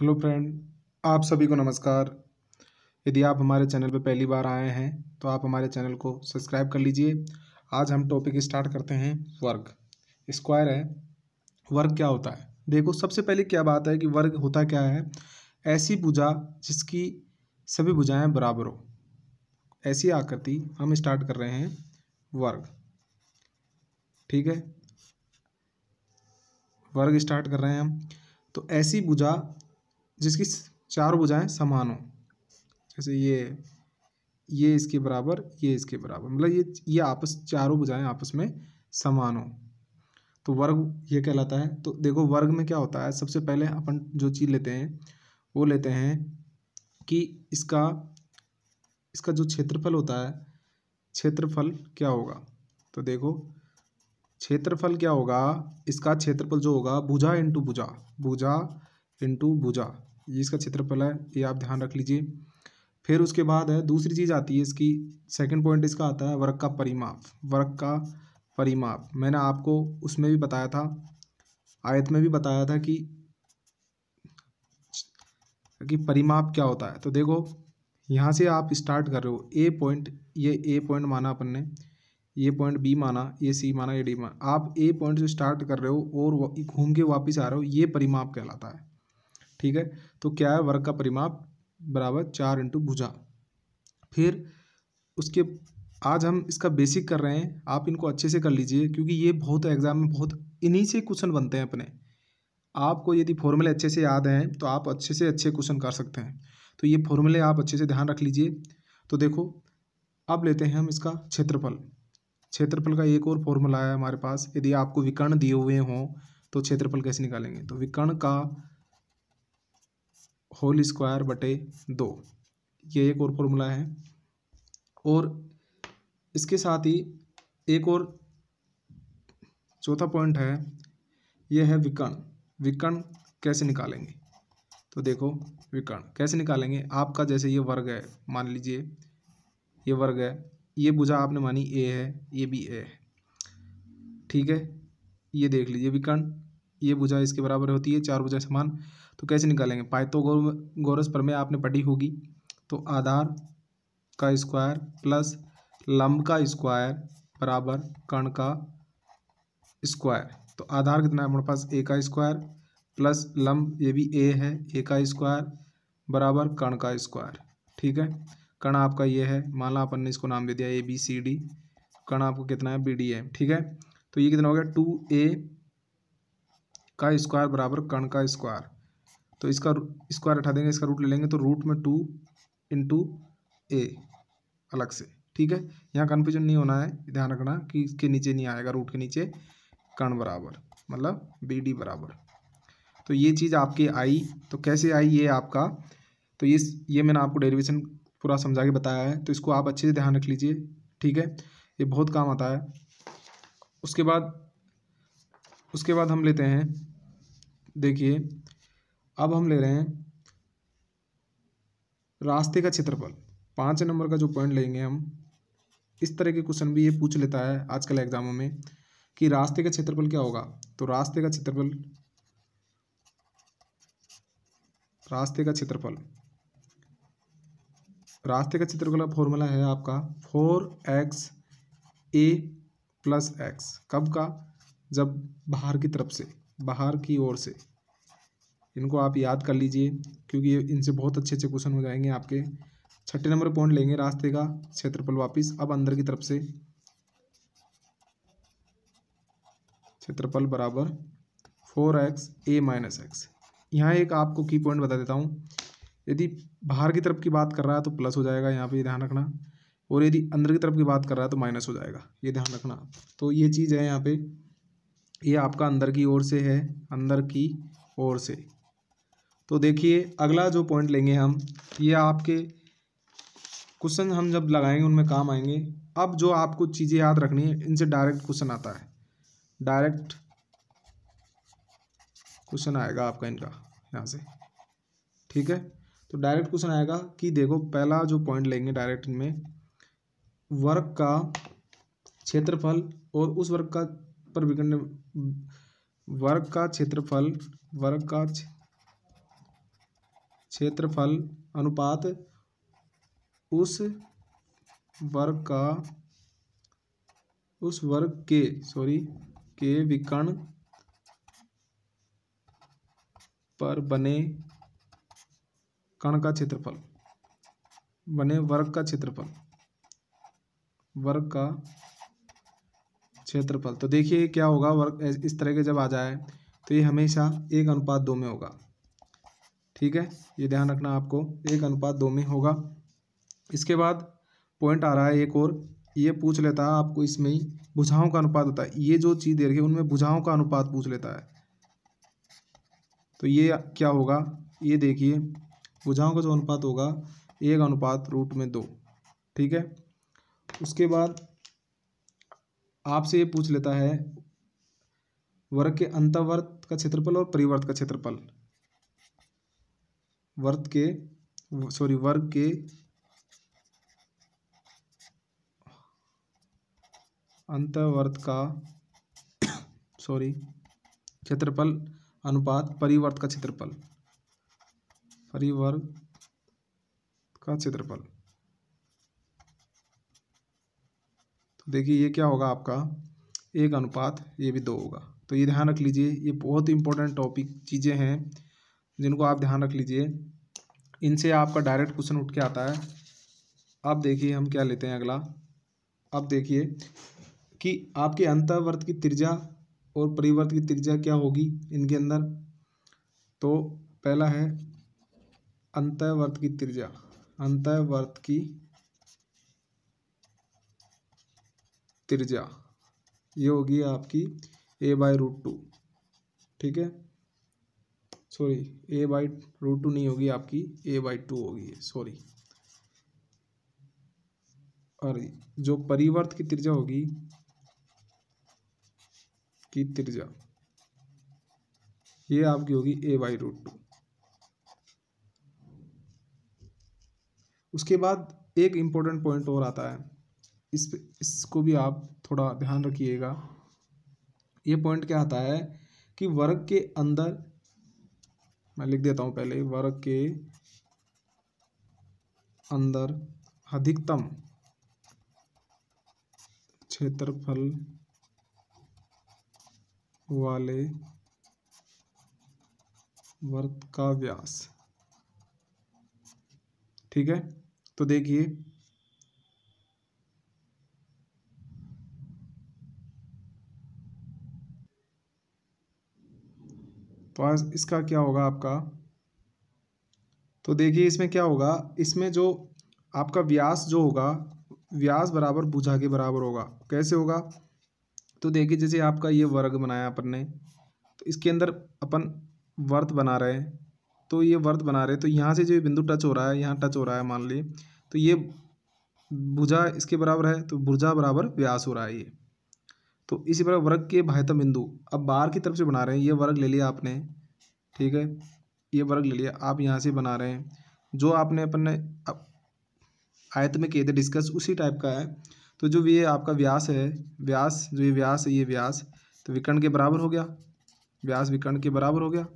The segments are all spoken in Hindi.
हेलो फ्रेंड आप सभी को नमस्कार यदि आप हमारे चैनल पर पहली बार आए हैं तो आप हमारे चैनल को सब्सक्राइब कर लीजिए आज हम टॉपिक स्टार्ट करते हैं वर्ग स्क्वायर है वर्ग क्या होता है देखो सबसे पहले क्या बात है कि वर्ग होता क्या है ऐसी भुजा जिसकी सभी भुजाएं बराबर हो ऐसी आकृति हम स्टार्ट कर रहे हैं वर्ग ठीक है वर्ग स्टार्ट कर रहे हैं हम तो ऐसी भुजा जिसकी चारों बुझाएँ समान हों जैसे ये ये इसके बराबर ये इसके बराबर मतलब ये ये आपस चारों बुझाएँ आपस में समान हों तो वर्ग ये कहलाता है तो देखो वर्ग में क्या होता है सबसे पहले अपन जो चीज़ लेते हैं वो लेते हैं कि इसका इसका जो क्षेत्रफल होता है क्षेत्रफल क्या होगा तो देखो क्षेत्रफल क्या होगा इसका क्षेत्रफल जो होगा भुजा इंटू भुजा भुजा इंटू भुजा जिसका क्षेत्रफल है ये आप ध्यान रख लीजिए फिर उसके बाद है दूसरी चीज़ आती है इसकी सेकंड पॉइंट इसका आता है वर्क का परिमाप वर्क का परिमाप मैंने आपको उसमें भी बताया था आयत में भी बताया था कि कि परिमाप क्या होता है तो देखो यहाँ से आप स्टार्ट कर रहे हो ए पॉइंट ये ए पॉइंट माना अपन ने ये पॉइंट बी माना ये सी माना ये डी माना आप ए पॉइंट से स्टार्ट कर रहे हो और घूम के वापस आ रहे हो ये परिमाप कहलाता है ठीक है तो क्या है वर्ग का परिमाप बराबर चार इंटू भुजा फिर उसके आज हम इसका बेसिक कर रहे हैं आप इनको अच्छे से कर लीजिए क्योंकि ये बहुत एग्जाम में बहुत इन्हीं से क्वेश्चन बनते हैं अपने आपको यदि फॉर्मूले अच्छे से याद हैं तो आप अच्छे से अच्छे क्वेश्चन कर सकते हैं तो ये फॉर्मूले आप अच्छे से ध्यान रख लीजिए तो देखो अब लेते हैं हम इसका क्षेत्रफल क्षेत्रफल का एक और फॉर्मूला है हमारे पास यदि आपको विकर्ण दिए हुए हों तो क्षेत्रफल कैसे निकालेंगे तो विकर्ण का होल स्क्वायर बटे दो ये एक और फॉर्मूला है और इसके साथ ही एक और चौथा पॉइंट है यह है विकर्ण विकर्ण कैसे निकालेंगे तो देखो विकर्ण कैसे निकालेंगे आपका जैसे ये वर्ग है मान लीजिए ये वर्ग है ये भुजा आपने मानी ए है ये भी ए है ठीक है ये देख लीजिए विकर्ण ये भुजा इसके बराबर होती है चार भुजा समान तो कैसे निकालेंगे पाइथागोरस प्रमेय आपने पढ़ी होगी तो आधार का स्क्वायर प्लस लंब का स्क्वायर बराबर कर्ण का स्क्वायर तो आधार कितना है हमारे पास ए का स्क्वायर प्लस लंब ये भी ए है ए का स्क्वायर बराबर कर्ण का स्क्वायर ठीक है कर्ण आपका ये है मान लो अपन ने इसको नाम दे दिया ए बी सी डी कर्ण आपको कितना है बी डी है ठीक है तो ये कितना हो गया टू ए का स्क्वायर बराबर कर्ण का स्क्वायर तो इसका स्क्वायर हटा देंगे इसका रूट ले लेंगे तो रूट में टू इंटू ए अलग से ठीक है यहाँ कन्फ्यूजन नहीं होना है ध्यान रखना कि इसके नीचे नहीं आएगा रूट के नीचे कर्ण बराबर मतलब बी डी बराबर तो ये चीज़ आपकी आई तो कैसे आई ये आपका तो ये ये मैंने आपको डेरिवेशन पूरा समझा के बताया है तो इसको आप अच्छे से ध्यान रख लीजिए ठीक है ये बहुत काम आता है उसके बाद उसके बाद हम लेते हैं देखिए अब हम ले रहे हैं रास्ते का क्षेत्रफल पाँच नंबर का जो पॉइंट लेंगे हम इस तरह के क्वेश्चन भी ये पूछ लेता है आजकल एग्जामों में कि रास्ते का क्षेत्रफल क्या होगा तो रास्ते का क्षेत्रफल रास्ते का क्षेत्रफल रास्ते का क्षेत्रफल का फॉर्मूला है आपका four x a plus x कब का जब बाहर की तरफ से बाहर की ओर से इनको आप याद कर लीजिए क्योंकि इनसे बहुत अच्छे अच्छे क्वेश्चन हो जाएंगे आपके छठे नंबर पॉइंट लेंगे रास्ते का क्षेत्रफल वापिस अब अंदर की तरफ से क्षेत्रफल बराबर four x a minus x यहाँ एक आपको की पॉइंट बता देता हूँ यदि बाहर की तरफ की बात कर रहा है तो प्लस हो जाएगा यहाँ पे ये ध्यान रखना और यदि अंदर की तरफ की बात कर रहा है तो माइनस हो जाएगा ये ध्यान रखना तो ये चीज़ है यहाँ पे ये यह आपका अंदर की ओर से है अंदर की ओर से तो देखिए अगला जो पॉइंट लेंगे हम ये आपके क्वेश्चन हम जब लगाएंगे उनमें काम आएंगे अब जो आपको चीज़ें याद रखनी है इनसे डायरेक्ट क्वेश्चन आता है डायरेक्ट क्वेश्चन आएगा आपका इनका यहाँ से ठीक है तो डायरेक्ट क्वेश्चन आएगा कि देखो पहला जो पॉइंट लेंगे डायरेक्ट इनमें वर्क का क्षेत्रफल और उस वर्ग का पर विकर्ण वर्ग का क्षेत्रफल वर्ग का क्षेत्रफल अनुपात उस वर्ग का उस वर्ग के सॉरी के विकर्ण पर बने कण का क्षेत्रफल बने वर्ग का क्षेत्रफल वर्ग का क्षेत्रफल तो देखिए क्या होगा वर्ग इस तरह के जब आ जाए तो ये हमेशा एक अनुपात दो में होगा ठीक है ये ध्यान रखना आपको एक अनुपात दो में होगा इसके बाद पॉइंट आ रहा है एक और ये पूछ लेता है आपको इसमें ही बुझाओं का अनुपात होता है ये जो चीज़ दे रही है उनमें बुझाओं का अनुपात पूछ लेता है तो ये क्या होगा ये देखिए बुझाओं का जो अनुपात होगा एक अनुपात रूट में दो ठीक है उसके बाद आपसे ये पूछ लेता है वर्ग के अंतर्वर्त का क्षेत्रफल और परिवर्त का क्षेत्रफल वर्ग के सॉरी वर्ग के अंतर्वर्त का सॉरी क्षेत्रफल अनुपात परिवर्त का क्षेत्रफल परिवर्त का क्षेत्रफल तो देखिए ये क्या होगा आपका एक अनुपात ये भी दो होगा तो ये ध्यान रख लीजिए ये बहुत इंपॉर्टेंट टॉपिक चीज़ें हैं जिनको आप ध्यान रख लीजिए इनसे आपका डायरेक्ट क्वेश्चन उठ के आता है अब देखिए हम क्या लेते हैं अगला अब देखिए कि आपके अंतर्वर्त की त्रिज्या और परिवर्त की त्रिज्या क्या होगी इनके अंदर तो पहला है अंतर्वर्त की त्रिज्या अंतर्वर्त की त्रिज्या ये होगी आपकी ए बाय रूट टू ठीक है sorry a by root two नहीं होगी आपकी ए बाई टू होगी सॉरी और जो परिवर्त की त्रिज्या होगी की त्रिज्या ये आपकी होगी ए बाई रूट टू उसके बाद एक इम्पोर्टेंट पॉइंट और आता है इस इसको भी आप थोड़ा ध्यान रखिएगा ये पॉइंट क्या आता है कि वर्ग के अंदर मैं लिख देता हूँ पहले वर्ग के अंदर अधिकतम क्षेत्रफल वाले वर्त का व्यास ठीक है तो देखिए तो आज इसका क्या होगा आपका तो देखिए इसमें क्या होगा इसमें जो आपका व्यास जो होगा व्यास बराबर भुजा के बराबर होगा कैसे होगा तो देखिए जैसे आपका ये वर्ग बनाया अपन ने तो इसके अंदर अपन वर्त बना रहे हैं तो ये वर्त बना रहे हैं तो यहाँ से जो बिंदु टच हो रहा है यहाँ टच हो रहा है मान ली तो ये भुजा इसके बराबर है तो भुजा बराबर व्यास हो रहा है ये तो इसी प्रकार वर्ग के बाह्यतम बिंदु अब बाहर की तरफ से बना रहे हैं ये वर्ग ले लिया आपने ठीक है ये वर्ग ले लिया आप यहाँ से बना रहे हैं जो आपने अपन ने आयत में किए थे डिस्कस उसी टाइप का है तो जो ये आपका व्यास है व्यास जो ये व्यास है ये व्यास तो विकर्ण के बराबर हो गया व्यास विकर्ण के बराबर हो गया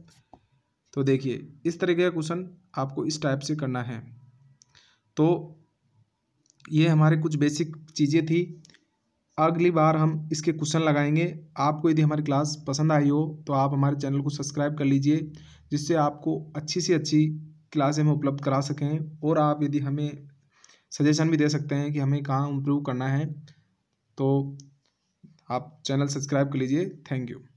तो देखिए इस तरीके का क्वेश्चन आपको इस टाइप से करना है तो ये हमारे कुछ बेसिक चीज़ें थी अगली बार हम इसके क्वेश्चन लगाएंगे आपको यदि हमारी क्लास पसंद आई हो तो आप हमारे चैनल को सब्सक्राइब कर लीजिए जिससे आपको अच्छी से अच्छी क्लासें हम उपलब्ध करा सकें और आप यदि हमें सजेशन भी दे सकते हैं कि हमें कहाँ इम्प्रूव करना है तो आप चैनल सब्सक्राइब कर लीजिए थैंक यू